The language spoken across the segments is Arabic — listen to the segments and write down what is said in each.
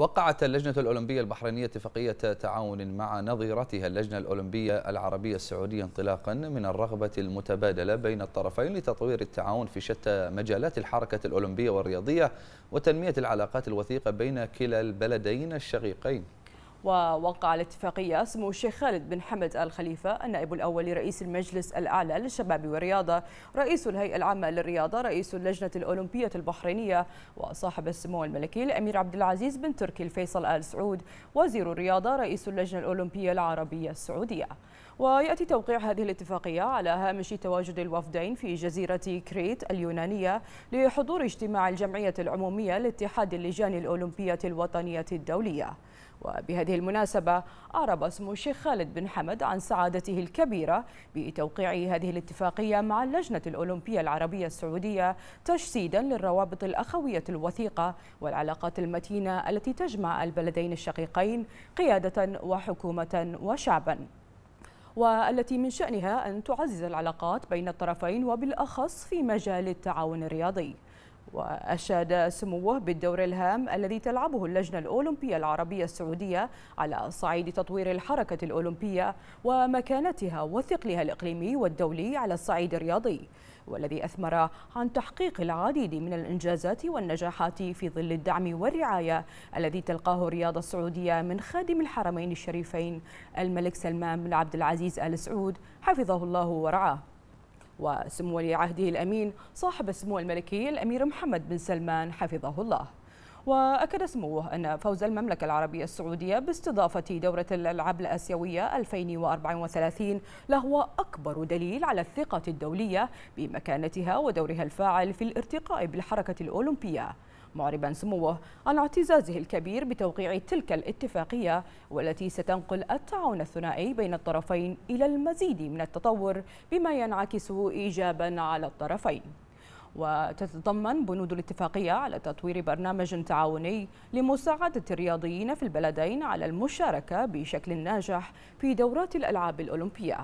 وقعت اللجنة الأولمبية البحرينية اتفاقية تعاون مع نظيرتها اللجنة الأولمبية العربية السعودية انطلاقا من الرغبة المتبادلة بين الطرفين لتطوير التعاون في شتى مجالات الحركة الأولمبية والرياضية وتنمية العلاقات الوثيقة بين كلا البلدين الشقيقين ووقع الاتفاقية سمو الشيخ خالد بن حمد الخليفة النائب الأول لرئيس المجلس الأعلى للشباب والرياضة رئيس الهيئة العامة للرياضة رئيس اللجنة الأولمبية البحرينية وصاحب السمو الملكي الأمير عبد العزيز بن تركي الفيصل آل سعود وزير الرياضة رئيس اللجنة الأولمبية العربية السعودية ويأتي توقيع هذه الاتفاقية على هامش تواجد الوفدين في جزيرة كريت اليونانية لحضور اجتماع الجمعية العمومية لاتحاد اللجان الأولمبية الوطنية الدولية وبهذه المناسبة أعرب اسم الشيخ خالد بن حمد عن سعادته الكبيرة بتوقيع هذه الاتفاقية مع اللجنة الأولمبية العربية السعودية تجسيدا للروابط الأخوية الوثيقة والعلاقات المتينة التي تجمع البلدين الشقيقين قيادة وحكومة وشعبا والتي من شأنها أن تعزز العلاقات بين الطرفين وبالأخص في مجال التعاون الرياضي وأشاد سموه بالدور الهام الذي تلعبه اللجنة الأولمبية العربية السعودية على صعيد تطوير الحركة الأولمبية ومكانتها وثقلها الإقليمي والدولي على الصعيد الرياضي والذي أثمر عن تحقيق العديد من الإنجازات والنجاحات في ظل الدعم والرعاية الذي تلقاه الرياضة السعودية من خادم الحرمين الشريفين الملك سلمان بن عبد العزيز آل سعود حفظه الله ورعاه وسمو ولي عهده الأمين صاحب السمو الملكي الأمير محمد بن سلمان حفظه الله وأكد سموه أن فوز المملكة العربية السعودية باستضافة دورة الألعاب الآسيوية 2034 لهو أكبر دليل على الثقة الدولية بمكانتها ودورها الفاعل في الارتقاء بالحركة الأولمبية معربا سموه عن اعتزازه الكبير بتوقيع تلك الاتفاقية والتي ستنقل التعاون الثنائي بين الطرفين إلى المزيد من التطور بما ينعكس إيجابا على الطرفين وتتضمن بنود الاتفاقية على تطوير برنامج تعاوني لمساعدة الرياضيين في البلدين على المشاركة بشكل ناجح في دورات الألعاب الأولمبية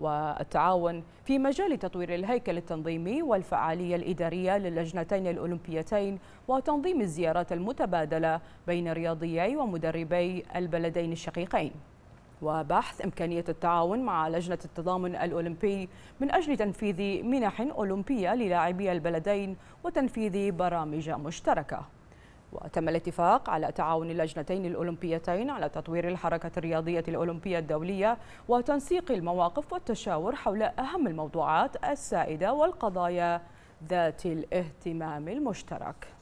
والتعاون في مجال تطوير الهيكل التنظيمي والفعالية الإدارية للجنتين الأولمبيتين وتنظيم الزيارات المتبادلة بين رياضيي ومدربي البلدين الشقيقين وبحث إمكانية التعاون مع لجنة التضامن الأولمبي من أجل تنفيذ منح أولمبية للاعبي البلدين وتنفيذ برامج مشتركة وتم الاتفاق على تعاون اللجنتين الأولمبيتين على تطوير الحركة الرياضية الأولمبية الدولية وتنسيق المواقف والتشاور حول أهم الموضوعات السائدة والقضايا ذات الاهتمام المشترك